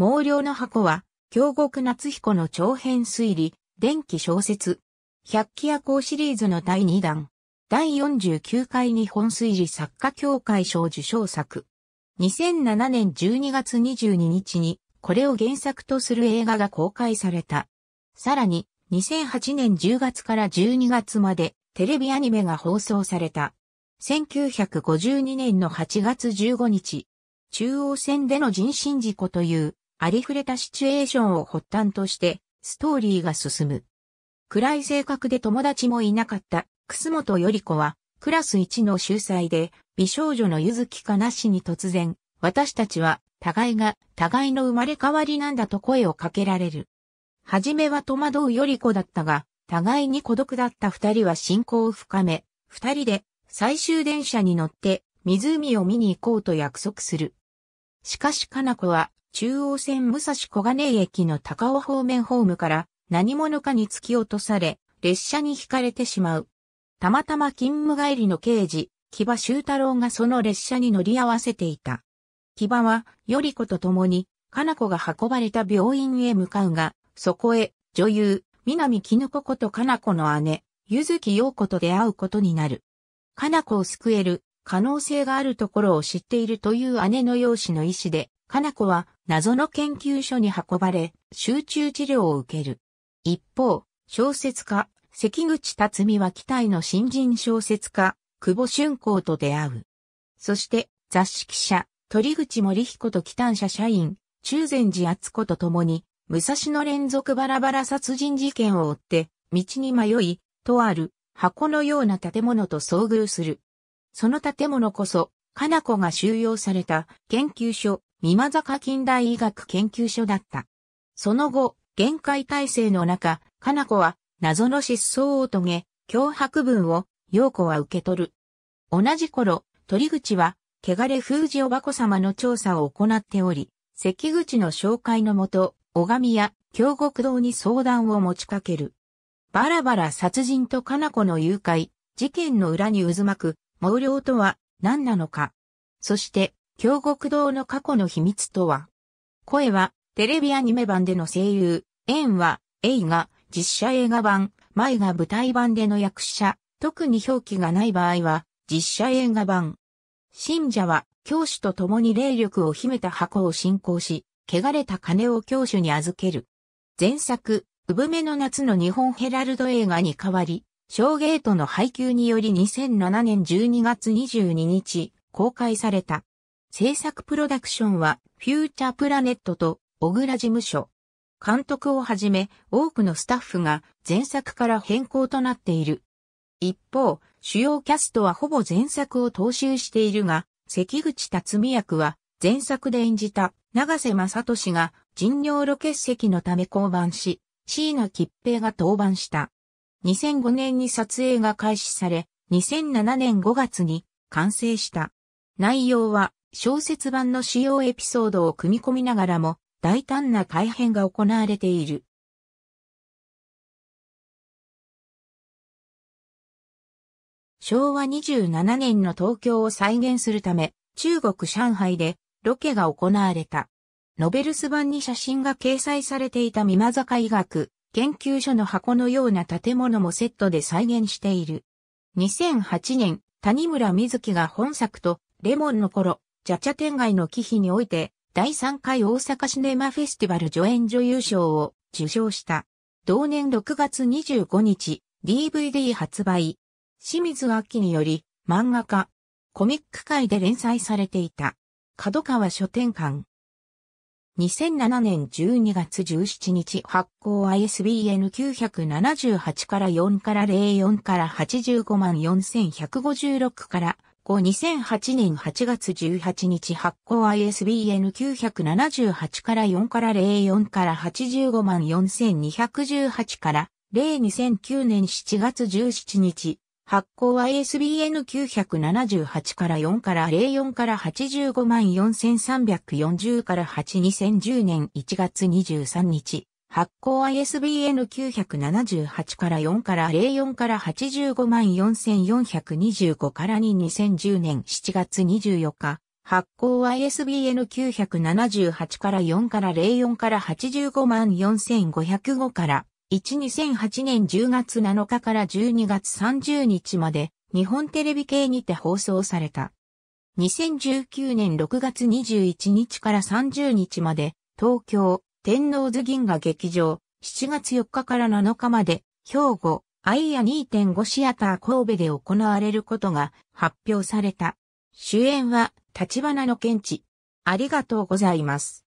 毛量の箱は、京極夏彦の長編推理、電気小説。百鬼夜行シリーズの第2弾。第49回日本推理作家協会賞受賞作。2007年12月22日に、これを原作とする映画が公開された。さらに、2008年10月から12月まで、テレビアニメが放送された。1952年の8月15日、中央線での人身事故というありふれたシチュエーションを発端として、ストーリーが進む。暗い性格で友達もいなかった、楠本より子は、クラス1の秀才で、美少女のゆずきかなしに突然、私たちは、互いが、互いの生まれ変わりなんだと声をかけられる。はじめは戸惑うより子だったが、互いに孤独だった二人は信仰を深め、二人で、最終電車に乗って、湖を見に行こうと約束する。しかしかな子は、中央線武蔵小金井駅の高尾方面ホームから何者かに突き落とされ、列車に惹かれてしまう。たまたま勤務帰りの刑事、木場修太郎がその列車に乗り合わせていた。木場は、より子と共に、かな子が運ばれた病院へ向かうが、そこへ、女優、南絹子ことかな子の姉、ゆずきよう子と出会うことになる。かな子を救える、可能性があるところを知っているという姉の容姿の意思で、かな子は、謎の研究所に運ばれ、集中治療を受ける。一方、小説家、関口辰巳は期待の新人小説家、久保俊光と出会う。そして、雑誌記者、鳥口森彦と期待社社員、中禅寺敦子と共に、武蔵野連続バラバラ殺人事件を追って、道に迷い、とある箱のような建物と遭遇する。その建物こそ、かな子が収容された研究所、三間坂近代医学研究所だった。その後、限界体制の中、かな子は謎の失踪を遂げ、脅迫文を陽子は受け取る。同じ頃、鳥口は、汚れ封じおばこ様の調査を行っており、関口の紹介のもと、拝みや京極堂に相談を持ちかける。バラバラ殺人とかな子の誘拐、事件の裏に渦巻く、毛量とは何なのか。そして、京極堂の過去の秘密とは声は、テレビアニメ版での声優、縁は、映画、実写映画版、舞が舞台版での役者、特に表記がない場合は、実写映画版。信者は、教主と共に霊力を秘めた箱を信仰し、汚れた金を教主に預ける。前作、産めの夏の日本ヘラルド映画に代わり、小ゲートの配給により2007年12月22日、公開された。制作プロダクションはフューチャープラネットと小倉事務所。監督をはじめ多くのスタッフが前作から変更となっている。一方、主要キャストはほぼ前作を踏襲しているが、関口辰巳役は前作で演じた長瀬正俊が人尿路結石のため降板し、椎名吉平が登板した。2005年に撮影が開始され、2007年5月に完成した。内容は小説版の主要エピソードを組み込みながらも大胆な改変が行われている。昭和27年の東京を再現するため、中国上海でロケが行われた。ノベルス版に写真が掲載されていた美間坂医学研究所の箱のような建物もセットで再現している。2008年、谷村瑞希が本作とレモンの頃、ジャチャ天外の忌避において、第3回大阪シネマフェスティバル助演女優賞を受賞した。同年6月25日、DVD 発売。清水明により、漫画家、コミック界で連載されていた。角川書店館。2007年12月17日発行 ISBN 978から4から04から85万4156から行2008年8月18日発行 ISBN 978から4から04から85万4218から02009年7月17日発行 ISBN 978から4から04から85万4340から8 2010年1月23日発行 ISBN 978から4から04から85万4425から2 2010年7月24日。発行 ISBN 978から4から04から85万4505から12008年10月7日から12月30日まで日本テレビ系にて放送された。2019年6月21日から30日まで東京、天王図銀河劇場、7月4日から7日まで、兵庫、アイア2.5シアター神戸で行われることが発表された。主演は、立花の検知。ありがとうございます。